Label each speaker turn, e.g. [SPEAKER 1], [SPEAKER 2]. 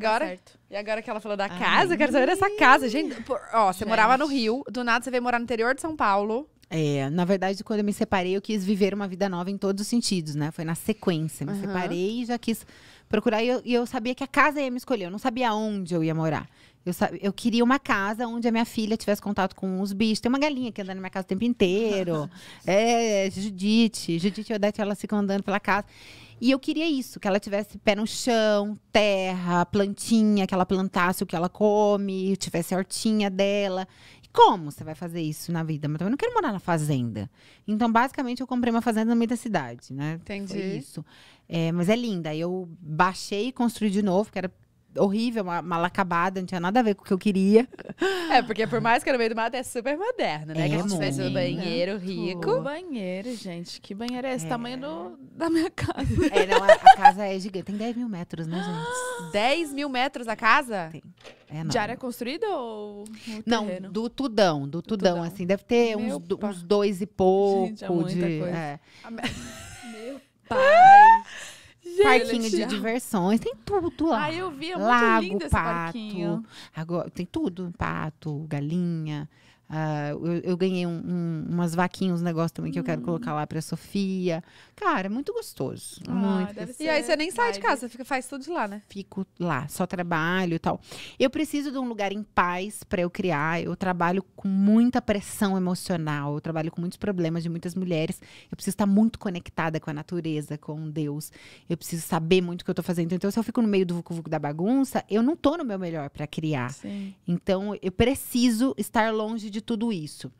[SPEAKER 1] Tá agora, e agora que ela falou da Ai. casa, eu quero saber dessa casa. Gente, por, ó, você Gente. morava no Rio, do nada você veio morar no interior de São Paulo. É, na verdade, quando eu me separei, eu quis viver uma vida nova em todos os sentidos, né? Foi na sequência. Me uhum. separei e já quis procurar. E eu, e eu, sabia que a casa ia me escolher. Eu não sabia onde eu ia morar. Eu, eu queria uma casa onde a minha filha tivesse contato com os bichos. Tem uma galinha que anda na minha casa o tempo inteiro. é, Judite. Judite e Odete, elas ficam andando pela casa. E eu queria isso, que ela tivesse pé no chão, terra, plantinha, que ela plantasse o que ela come, tivesse a hortinha dela. E como você vai fazer isso na vida? Mas eu também não quero morar na fazenda. Então, basicamente, eu comprei uma fazenda no meio da cidade, né? Entendi. Foi isso. É, mas é linda. Eu baixei e construí de novo, que era horrível, uma mal acabada, não tinha nada a ver com o que eu queria. É, porque por mais que era no meio do mato, é super moderno, né? É, que a é gente fez o banheiro rico. Que banheiro, gente. Que banheiro é esse? É. Tamanho do, da minha casa. É, não, a, a, casa é gigante. Tem 10 mil metros, né, gente? 10 mil metros a casa? Tem. É de área construída ou Não, do tudão, do, do tudão, tudão, assim. Deve ter uns, uns dois e pouco. Gente, é muita de, coisa. É.
[SPEAKER 2] Meu pai
[SPEAKER 1] parquinho de diversões, tem tudo lá. Ah, eu vi, é muito Lago, lindo esse pato, parquinho. Agora, tem tudo, pato, galinha, Uh, eu, eu, ganhei um, um, umas vaquinhas, um negócio também que hum. eu quero colocar hum. lá pra Sofia. Cara, é muito gostoso. Ah, muito gostoso. E aí você nem sai de casa, fica, faz tudo de lá, né? Fico lá, só trabalho e tal. Eu preciso de um lugar em paz para eu criar. Eu trabalho com muita pressão emocional, eu trabalho com muitos problemas de muitas mulheres. Eu preciso estar muito conectada com a natureza, com Deus. Eu preciso saber muito o que eu tô fazendo. Então, se eu fico no meio do vucu-vucu da bagunça, eu não tô no meu melhor para criar. Sim. Então, eu preciso estar longe de de tudo isso.